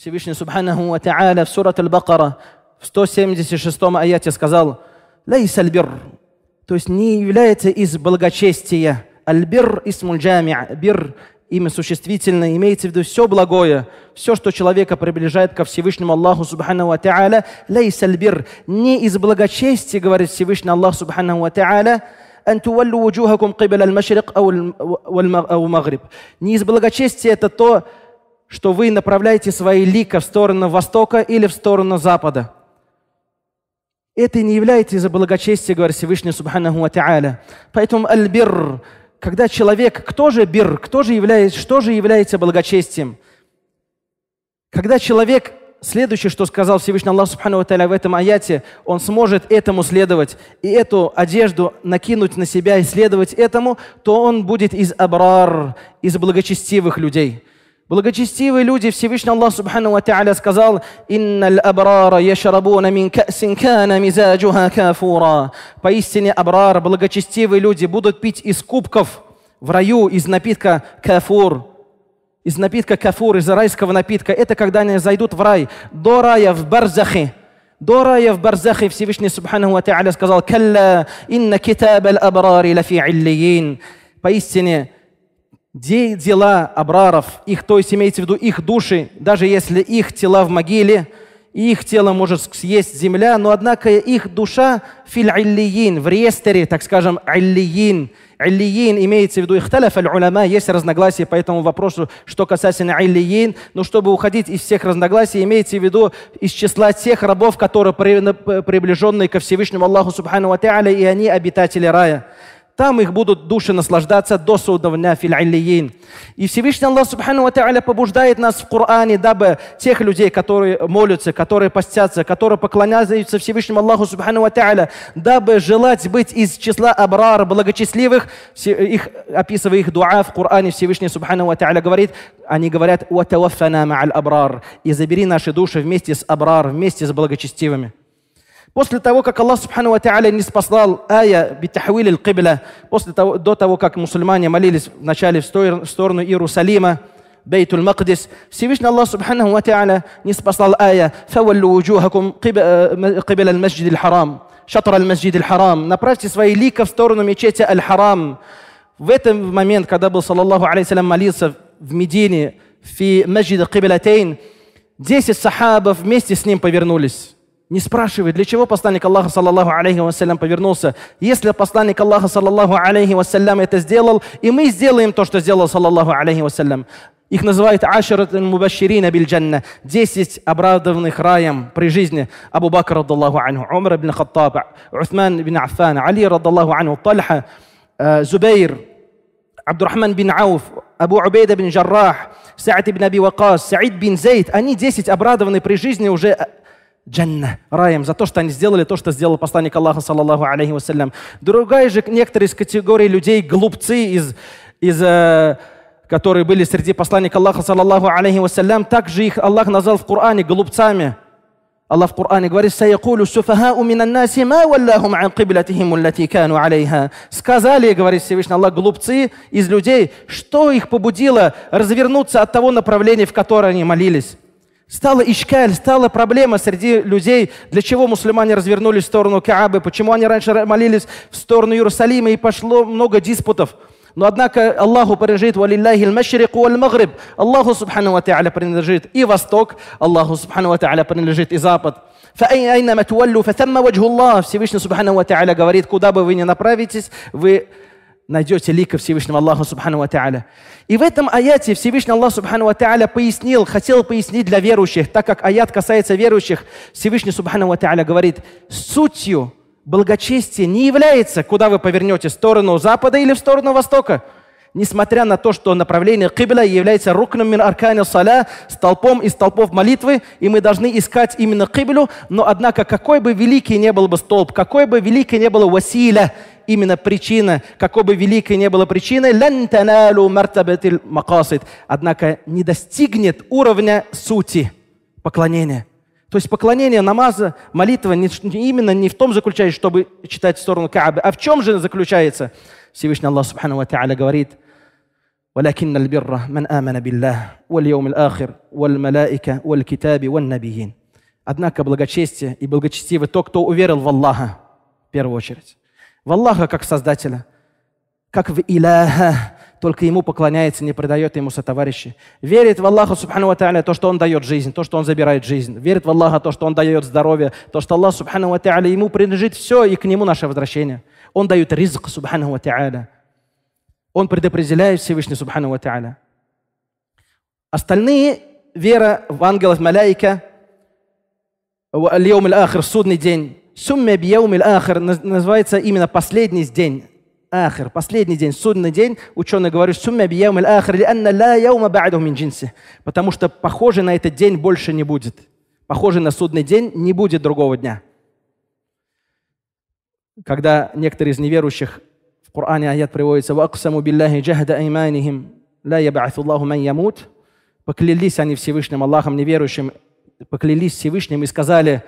Всевышний Субханаху Ва Та'аля в Сурат Аль-Бакара в 176 аяте сказал «Лейс аль-бир», то есть не является из благочестия. Аль-бир исмуль джами'а, бир имя существительное, имеется в виду все благое, все, что человека приближает ко Всевышнему Аллаху Субхану Ва Та'аля, лейс аль-бир, не из благочестия, говорит Всевышний Аллах Субхану Ва Та'аля, أن تولوا وجوهكم قبل المشرق أو المغرب. Не из благочестия это то, что вы направляете свои лика в сторону востока или в сторону запада. Это не является из-за благочестия, говорит Всевышний Субханаху Ва Поэтому аль-бир, когда человек, кто же бир, кто же является, что же является благочестием? Когда человек следующее, что сказал Всевышний Аллах Субхану в этом аяте, он сможет этому следовать и эту одежду накинуть на себя и следовать этому, то он будет из абрар, из благочестивых людей. Благочестивые люди, Всевышний Аллах Субхану Ва Та'аля сказал, «Инналь абрара яшарабуна мин ка'син кана мизаджуха кафура». Поистине абрар, благочестивые люди, будут пить из кубков в раю, из напитка кафур, из напитка кафур, из райского напитка. Это когда они зайдут в рай, до рая в барзахе. До рая в барзахе Всевышний Субхану Ва сказал, «Калла инна китаб аль абрари лафи иллиин». Поистине, дела абраров, их, то есть имеется в виду их души, даже если их тела в могиле, их тело может съесть земля, но однако их душа филь иллиин, в реестре так скажем, иллиин. Иллиин имеется в виду ихталяф аль улама есть разногласия по этому вопросу, что касательно иллиин, но чтобы уходить из всех разногласий, имеется в виду из числа тех рабов, которые приближенные ко Всевышнему Аллаху Субхану Ва и они обитатели рая. Там их будут души наслаждаться до судного дня филь И Всевышний Аллах Субхану Ва Та'аля побуждает нас в Коране, дабы тех людей, которые молятся, которые постятся, которые поклоняются Всевышнему Аллаху Субхану Ва Та'аля, дабы желать быть из числа абрар, благочестивых, их, описывая их дуа в Коране, Всевышний Субхану Ва Та'аля говорит, они говорят «Уатавафана ма'аль абрар» и забери наши души вместе с абрар, вместе с благочестивыми. После того, как Аллах Субхану Ва не спасал ая битахвили кибля, после того, до того, как мусульмане молились вначале в сторону Иерусалима, بيت المقدس سيبشنا الله سبحانه وتعالى نسبص الآية فولوا وجوهكم قبل المسجد الحرام شطر المسجد الحرام направьте свои лика в сторону мечети Аль-Харам в этом момент когда был саллаллаху алейхи молился в Медине в مسجد قبلتين 10 сахабов вместе с ним повернулись не спрашивает, для чего посланник Аллаха, саллаллаху алейхи вассалям, повернулся. Если посланник Аллаха, саллаллаху алейхи вассалям, это сделал, и мы сделаем то, что сделал, саллаллаху алейхи вассалям. Их называют Ашарат Мубаширина Бильджанна. Десять обрадованных раем при жизни. Абу Бакр, радаллаху анху, Умар ибн Хаттаба, Усман ибн Аффан, Али, радаллаху анху, Тальха, э, Зубейр, Абдурахман бин Ауф, Абу Убейда бин Джаррах, Саад ибн Аби Вакас, Саид бин Зейд. Они десять обрадованы при жизни уже э, джанна, раем, за то, что они сделали то, что сделал посланник Аллаха, саллаллаху алейхи вассалям. Другая же некоторые из категорий людей, глупцы, из, из, э, которые были среди посланника Аллаха, саллаллаху алейхи вассалям, также их Аллах назвал в Коране глупцами. Аллах в Коране говорит, «Саяқулю суфахау минан наси ма валлахум ан киблатихим уллати кану алейха». Сказали, говорит Всевышний Аллах, глупцы из людей, что их побудило развернуться от того направления, в которое они молились. Стала ишкаль, стала проблема среди людей, для чего мусульмане развернулись в сторону Каабы, почему они раньше молились в сторону Иерусалима, и пошло много диспутов. Но однако Аллаху принадлежит валиллахи аль-машрик валь-магриб. Аллаху субхану ва та'аля принадлежит и восток, Аллаху субхану ва та'аля принадлежит и запад. فأينما تولوا فثم وجه الله Всевышний Субхану Ва Та'аля говорит, куда бы вы ни направитесь, вы найдете лика Всевышнего Аллаха Субхану Ва И в этом аяте Всевышний Аллах Субхану Ва пояснил, хотел пояснить для верующих, так как аят касается верующих, Всевышний Субхану Ва говорит, сутью благочестия не является, куда вы повернете, в сторону запада или в сторону востока – несмотря на то, что направление кибля является рукном мин аркани саля, столпом из столпов молитвы, и мы должны искать именно киблю, но однако какой бы великий не был бы столб, какой бы великий не было василя, именно причина, какой бы великой ни была причина, однако не достигнет уровня сути поклонения. То есть поклонение намаза, молитва не, именно не в том заключается, чтобы читать в сторону Каабы, а в чем же заключается? Всевышний Аллах Субхану Ва говорит – ولكن البر من آمن بالله واليوم الآخر والملائكة والكتاب والنبيين. Однако благочестие и благочестивы тот, кто уверил в Аллаха, в первую очередь. В Аллаха как Создателя, как в Иляха, только Ему поклоняется, не предает Ему сотоварищи. Верит в Аллаха, субхану ва то, что Он дает жизнь, то, что Он забирает жизнь. Верит в Аллаха, то, что Он дает здоровье, то, что Аллах, субхану ва Ему принадлежит все, и к Нему наше возвращение. Он дает ризк, субхану ва он предопределяет Всевышний Субхану Ва Остальные – вера в ангелов, маляйка, ахр, судный день. Сумме бьяум ахр называется именно последний день. Ахр, последний день, судный день. Ученые говорят, сумме бьяум ахр или анна ла яума ба'даху мин джинси. Потому что похоже на этот день больше не будет. Похоже на судный день не будет другого дня. Когда некоторые из неверующих في القرآن آيات приводится وأقسموا بالله جهد أيمانهم لا يبعث الله من يموت Поклялись они Всевышним Аллахом неверующим, поклялись Всевышним и сказали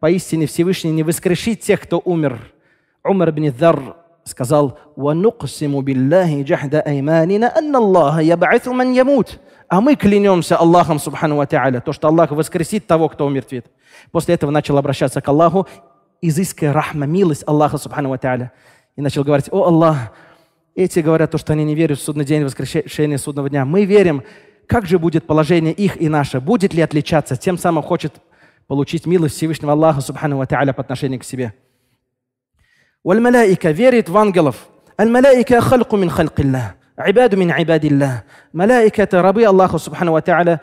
«Поистине Всевышний не воскрешит тех, кто умер». Умар бин Дар сказал «Вануксиму билляхи джахда иманина, анна Аллаха яба'атhu ман ямут». А мы клянемся Аллахом, субхану ва та'аля, то, что Аллах воскресит того, кто умертвит. После этого начал обращаться к Аллаху, изыская рахма, милость Аллаха, субхану ва та'аля. и начал говорить, «О, Аллах, эти говорят то, что они не верят в судный день, воскрешение судного дня. Мы верим, как же будет положение их и наше? Будет ли отличаться? Тем самым хочет получить милость Всевышнего Аллаха, Субхану Тааля, по отношению к себе. аль-Малаика верит в ангелов. Аль-малаика халку мин халкилля. Айбаду мин айбадилля. Малаика это рабы Аллаха, Субхану Тааля.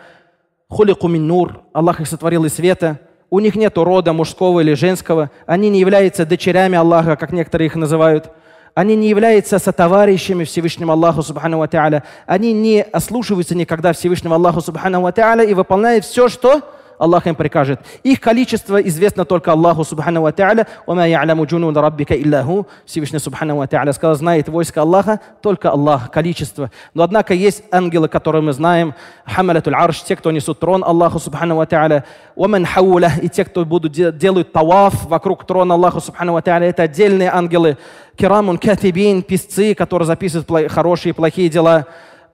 Хулику мин нур. Аллах их сотворил из света. У них нет рода мужского или женского. Они не являются дочерями Аллаха, как некоторые их называют. Они не являются сотоварищами Всевышнему Аллаху Субхану Ва Они не ослушиваются никогда Всевышнего Аллаха Субхану Ва и выполняют все, что Аллах им прикажет. Их количество известно только Аллаху Субхану Ва Та'аля. «Вама я'ляму джунуна раббика илляху». Всевышний Субхану Ва Та'аля сказал, знает войско Аллаха только Аллах, количество. Но однако есть ангелы, которые мы знаем, хамалятуль арш, те, кто несут трон Аллаху Субхану Ва Та'аля, «Ваман хауля», и те, кто будут, делают таваф вокруг трона Аллаха Субхану Ва Та'аля, это отдельные ангелы. «Керамун катибин», писцы, которые записывают хорошие и плохие дела.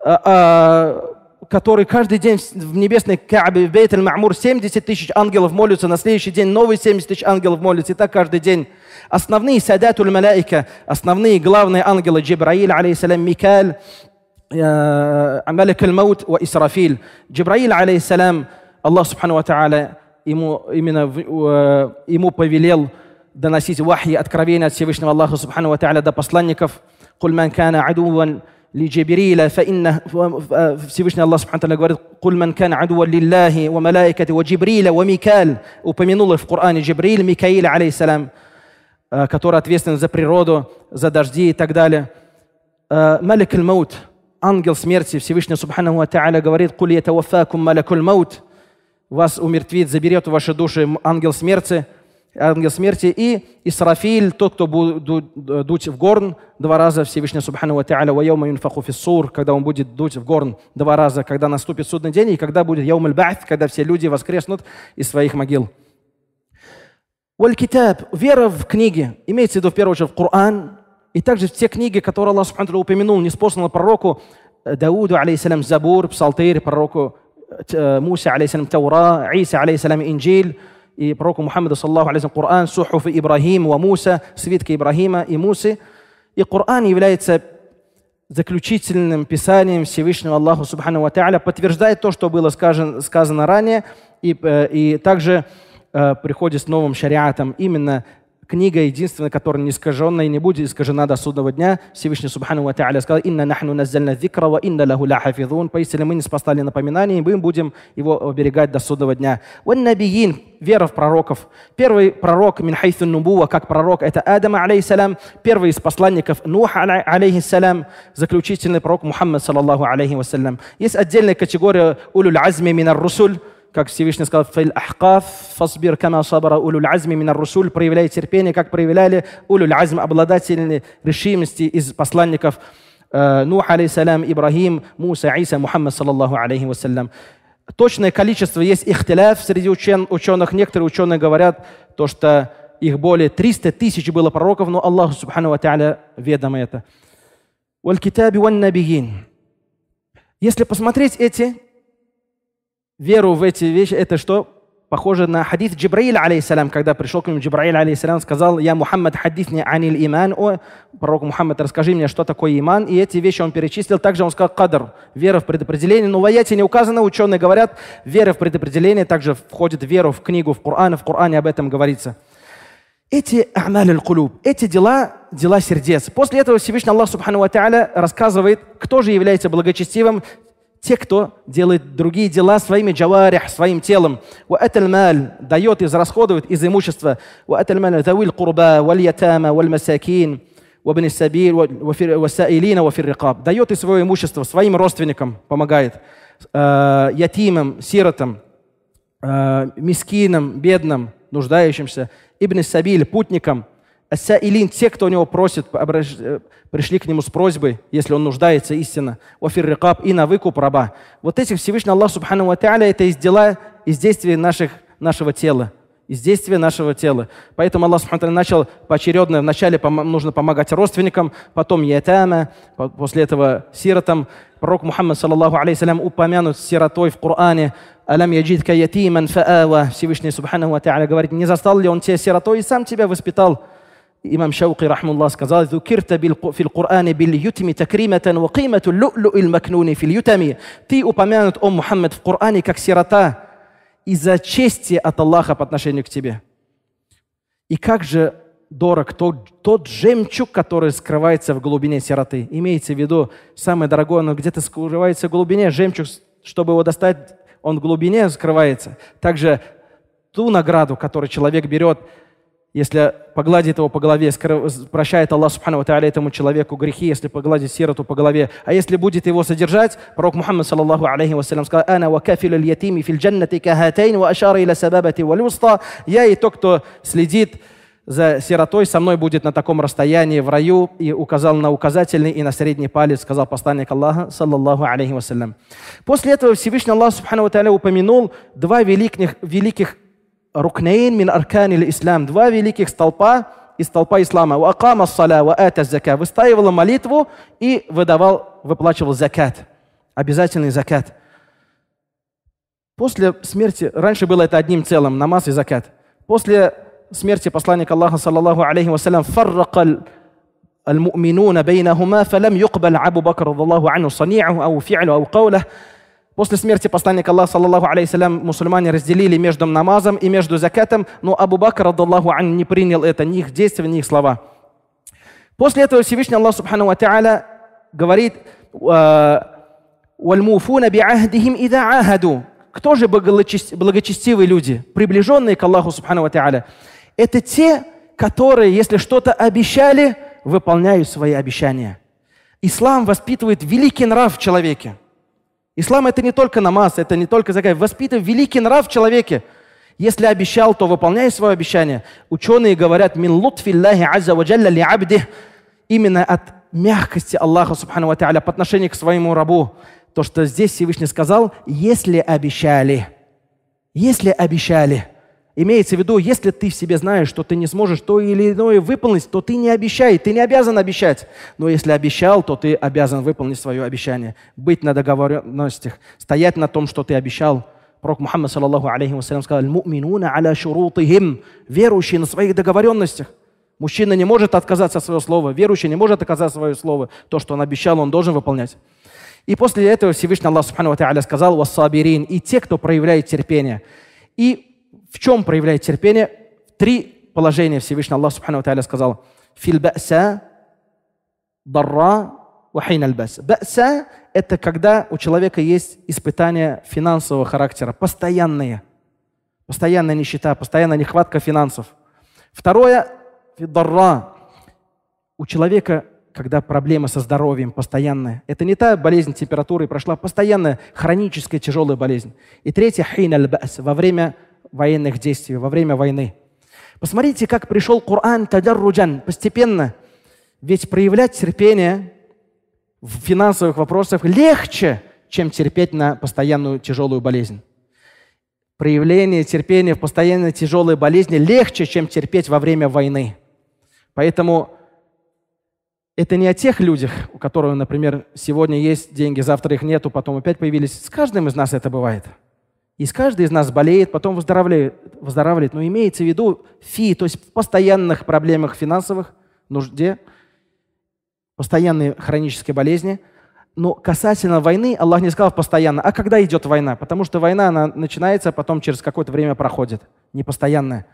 А, а, который каждый день в небесной Каабе, в бейт мамур 70 тысяч ангелов молятся, на следующий день новые 70 тысяч ангелов молятся, и так каждый день. Основные садатуль маляика, основные главные ангелы Джибраиль, алейхиссалям, Микаль, э, Амалик аль-Маут и Исрафиль. Джибраиль, алейхиссалям, Аллах Субхану Ва Та'аля, ему, именно э, ему повелел доносить вахи, откровения от Всевышнего Аллаха Субхану Ва Та'аля до посланников. قل من كان لجبريل فإن Всевышний Аллах Субхану Таля говорит, «Куль ман кан адуа лиллахи ва малайкати ва Джибриля ва Микаль». Упомянул их в Коране Джибриль, Микаиль, алейсалям, который ответственен за природу, за дожди и так далее. Малик аль-Маут, ангел смерти, Всевышний Субхану Ва Та'аля говорит, «Куль ятавафакум малакуль маут». Вас умертвит, заберет ваши души ангел смерти – ангел смерти, и Исрафиль, тот, кто будет э, дуть в горн два раза, Всевышний Субхану Ва Та'аля, «Ва йома юнфаху фиссур», когда он будет дуть в горн два раза, когда наступит судный день, и когда будет «Яум аль-ба'ф», когда все люди воскреснут из своих могил. «Валь-китаб» – вера в книги, имеется в виду в первую очередь в Коран, и также в те книги, которые Аллах Субхану упомянул, не неспосланно пророку э, Дауду, алейхиссалям, Забур, Псалтырь, пророку э, Муса, алейхиссалям, Таура, Иса, алейхиссалям, Инджиль, i proroku Muhammedu sallallahu alaihi Kur'an, сухуф Ибрахим и Муса, свитки Ибрахима и Мусы. И Коран является заключительным писанием Всевышнего Аллаха Субхану Ва подтверждает то, что было сказано, сказано ранее, и, э, и также э, приходит с новым шариатом именно книга единственная, которая не искажена и не будет искажена до судного дня. Всевышний Субхану Ва Та'аля сказал, «Инна нахну наззальна зикра, ва инна лаху ла хафизун». Поистине мы не спасали напоминание, и мы будем его оберегать до судного дня. «Ван набиин» вера в пророков. Первый пророк Минхайсу Нубуа, как пророк, это Адам алейхиссалям. Первый из посланников Нуха, алейхиссалям. Заключительный пророк Мухаммад, саллаллаху алейхи вассалям. Есть отдельная категория «Улюль азми минар русуль», как Всевышний сказал в Ахкаф, «Фасбир кама сабара улюль азми минар русуль», проявляй терпение, как проявляли улюль азм, обладатели решимости из посланников э, Нух, алейсалям, Ибрагим, Муса, Иса, Мухаммад, саллаллаху алейхи вассалям. Точное количество есть ихтиляф среди учен, ученых. Некоторые ученые говорят, то, что их более 300 тысяч было пророков, но Аллаху Субхану Ва Тааля ведомо это. Если посмотреть эти веру в эти вещи, это что? Похоже на хадис Джибраиля, алейсалям, когда пришел к нему Джибраиль, алейсалям, сказал, «Я Мухаммад хадис не анил иман». О, пророк Мухаммад, расскажи мне, что такое иман. И эти вещи он перечислил. Также он сказал кадр, вера в предопределение. Но в аяте не указано, ученые говорят, вера в предопределение также входит в веру в книгу, в Коран, в Коране об этом говорится. Эти кулюб, эти дела, дела сердец. После этого Всевышний Аллах Субхану рассказывает, кто же является благочестивым, те, кто делает другие дела своими джаварях, своим телом. маль дает, израсходует из имущества. маль завил курба, валь ятама, валь масакин, вабни сабиль, васаилина, Дает и свое имущество своим родственникам, помогает. Э, ятимам, сиротам, э, мискинам, бедным, нуждающимся. Ибн Сабиль, путникам, Асаилин, те, кто у него просит, пришли к нему с просьбой, если он нуждается истинно. Офиррикаб и на выкуп раба. Вот этих Всевышний Аллах Субхану Ва это из дела, из действий наших, нашего тела из действия нашего тела. Поэтому Аллах Субхану начал поочередно, вначале пом- нужно помогать родственникам, потом ятама, после этого сиротам. Пророк Мухаммад, саллаллаху алейсалям, упомянут сиротой в Коране. «Алям яджидка ятиман фаава». Всевышний Субхану Ва говорит, не застал ли он тебя сиротой и сам тебя воспитал? Имам Шауки, рахмуллах, сказал, «Зукирта в Коране бил ютми такриматан ва кимату лу'лу иль макнуни фил ютами». Ты упомянут, о Мухаммед, в Коране как сирота из-за чести от Аллаха по отношению к тебе. И как же дорог тот, тот жемчуг, который скрывается в глубине сироты. Имеется в виду, самое дорогое, оно где-то скрывается в глубине. Жемчуг, чтобы его достать, он в глубине скрывается. Также ту награду, которую человек берет – если погладит его по голове, прощает Аллах Субхану Тааля этому человеку грехи, если погладит сироту по голове. А если будет его содержать, пророк Мухаммад саллаллаху алейхи вассалям сказал, «Ана ва кафилю ятими фил джаннати кахатейн ва ашара иля сабабати валь уста». Я и тот, кто следит за сиротой, со мной будет на таком расстоянии в раю, и указал на указательный и на средний палец, сказал посланник Аллаха, саллаллаху алейхи вассалям. После этого Всевышний Аллах Субхану упомянул два великих, великих ركنين من أركان الإسلام два великих столпа из толпа ислама. Уакама сала, уата закат. Выстаивал молитву и выдавал, выплачивал закат. Обязательный закат. После смерти, раньше было это одним целым, намаз и закат. После смерти посланника Аллаха, саллаллаху алейхи вассалям, фарракал المؤمنون بينهما فلم يقبل أبو بكر رضي الله عنه صنيعه أو فعله أو قوله После смерти посланника Аллаха, саллаллаху алейсалям, мусульмане разделили между намазом и между закетом, но Абу Бакр, радаллаху ан, не принял это, ни их действия, ни их слова. После этого Всевышний Аллах, субхану ва та'аля, говорит, «Вальмуфуна би'ахдихим ида ахаду». Кто же благочестивые люди, приближенные к Аллаху, субхану ва та'аля? Это те, которые, если что-то обещали, выполняют свои обещания. Ислам воспитывает великий нрав в человеке – Ислам это не только намаз, это не только закат. Воспитывай великий нрав в человеке. Если обещал, то выполняй свое обещание. Ученые говорят, мин лутфилляхи азза ваджалля ли абди, именно от мягкости Аллаха Субхану Ва Тааля по отношению к своему рабу. То, что здесь Всевышний сказал, если обещали, если обещали – Имеется в виду, если ты в себе знаешь, что ты не сможешь то или иное выполнить, то ты не обещай, ты не обязан обещать. Но если обещал, то ты обязан выполнить свое обещание. Быть на договоренностях, стоять на том, что ты обещал. Пророк Мухаммад, саллаллаху алейхи вассалям, сказал, «Му'минуна аля шурутихим» Верующие на своих договоренностях. Мужчина не может отказаться от своего слова, верующий не может отказаться от своего слова. То, что он обещал, он должен выполнять. И после этого Всевышний Аллах Субхану Ва сказал «Вассабирин» и те, кто проявляет терпение. И в чем проявляет терпение? Три положения Всевышний Аллах Субхану Тааля сказал. Филь дарра, вахин альбас. Баса – это когда у человека есть испытания финансового характера, постоянные. Постоянная нищета, постоянная нехватка финансов. Второе – дарра. У человека когда проблемы со здоровьем постоянные. Это не та болезнь температуры прошла, постоянная хроническая тяжелая болезнь. И третье – хин аль во время военных действий, во время войны. Посмотрите, как пришел Коран Тадарруджан постепенно. Ведь проявлять терпение в финансовых вопросах легче, чем терпеть на постоянную тяжелую болезнь. Проявление терпения в постоянно тяжелой болезни легче, чем терпеть во время войны. Поэтому это не о тех людях, у которых, например, сегодня есть деньги, завтра их нету, потом опять появились. С каждым из нас это бывает – из каждый из нас болеет, потом выздоравливает, выздоравливает. Но имеется в виду фи, то есть в постоянных проблемах финансовых, нужде, постоянные хронические болезни. Но касательно войны Аллах не сказал постоянно. А когда идет война? Потому что война, она начинается, а потом через какое-то время проходит. Непостоянная.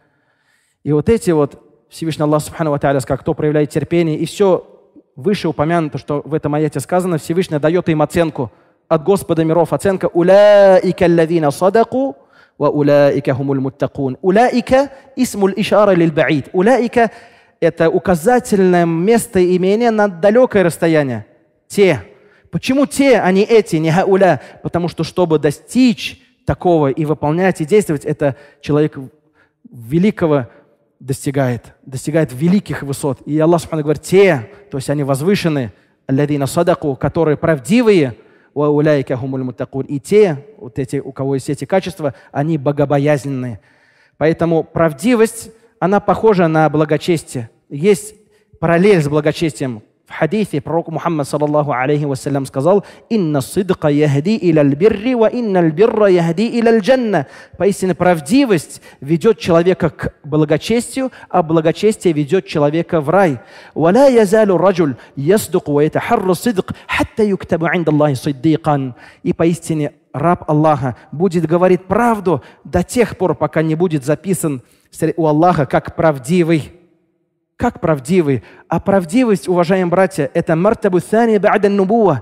И вот эти вот Всевышний Аллах Субхану Ва сказал, кто проявляет терпение, и все выше упомянуто, что в этом аяте сказано, Всевышний дает им оценку – от Господа миров оценка «Уляика лавина садаку» وَأُولَٰئِكَ هُمُ الْمُتَّقُونَ «Уляика» – исмуль ишара лиль баид. «Уляика» – это указательное местоимение на далекое расстояние. «Те». Почему «те», а не «эти», не «хауля»? Потому что, чтобы достичь такого и выполнять, и действовать, это человек великого достигает, достигает великих высот. И Аллах Субхану говорит, те, то есть они возвышены, «Алядина садаку», которые правдивые – уауляйка хумуль мутакун. И те, вот эти, у кого есть эти качества, они богобоязненные. Поэтому правдивость, она похожа на благочестие. Есть параллель с благочестием. В хадисе пророк Мухаммад, саллаллаху алейхи вассалям, сказал, «Инна сидка яхди иляль бирри, ва инна бирра яхди иляль джанна». Поистине правдивость ведет человека к благочестию, а благочестие ведет человека в рай. «Валя язалю раджуль ясдуку ва ятахарру сидк, хатта юктабу инда Аллахи сиддикан». И поистине раб Аллаха будет говорить правду до тех пор, пока не будет записан у Аллаха как правдивый как правдивый. А правдивость, уважаемые братья, это мартабусани ба'дан нубуа.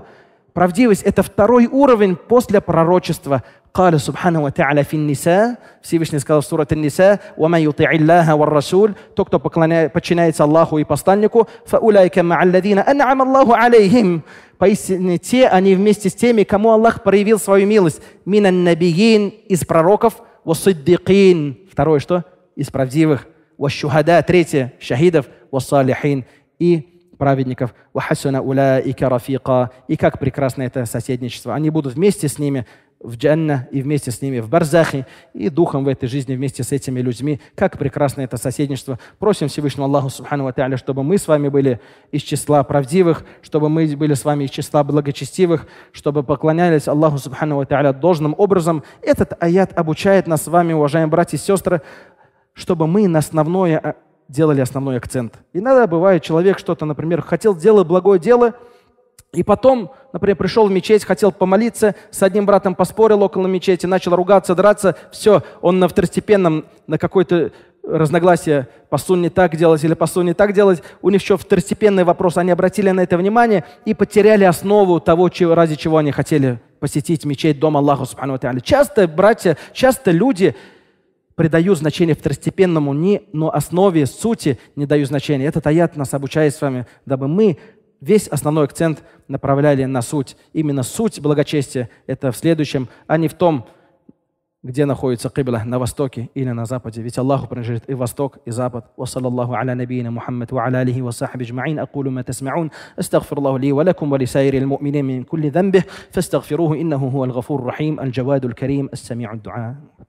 Правдивость – это второй уровень после пророчества. قال سبحانه وتعالى في النساء Всевышний сказал в сурат النساء ومن يطع الله والرسول то, кто подчиняется Аллаху и посланнику فأولئك مع الذين أنعم الله عليهم поистине те, они вместе с теми, кому Аллах проявил свою милость من Набиин из пророков وصدقين второе что? из правдивых والشهداء третье, шахидов, والصالحين и праведников. وحسن أولئك رفيقا. И как прекрасно это соседничество. Они будут вместе с ними в Джанна и вместе с ними в Барзахе, и духом в этой жизни вместе с этими людьми. Как прекрасно это соседничество. Просим Всевышнего Аллаха Субхану Ва чтобы мы с вами были из числа правдивых, чтобы мы были с вами из числа благочестивых, чтобы поклонялись Аллаху Субхану Ва должным образом. Этот аят обучает нас с вами, уважаемые братья и сестры, чтобы мы на основное э, делали основной акцент. Иногда бывает, человек что-то, например, хотел сделать благое дело, и потом, например, пришел в мечеть, хотел помолиться, с одним братом поспорил около мечети, начал ругаться, драться, все, он на второстепенном, на какой-то разногласие по не так делать или по не так делать, у них еще второстепенный вопрос, они обратили на это внимание и потеряли основу того, чего, ради чего они хотели посетить мечеть дом Аллаха Субхану Часто, братья, часто люди придаю значение второстепенному не, но основе, сути не даю значения. Этот аят нас обучает с вами, дабы мы весь основной акцент направляли на суть. Именно суть благочестия – это в следующем, а не в том, где находится Кибла, на востоке или на западе. Ведь Аллаху принадлежит и восток, и запад. وصلى الله على نبينا محمد وعلى آله وصحبه أجمعين أقول ما تسمعون أستغفر الله لي ولكم ولسائر المؤمنين من كل ذنبه فاستغفروه إنه هو الغفور الرحيم الجواد الكريم السميع الدعاء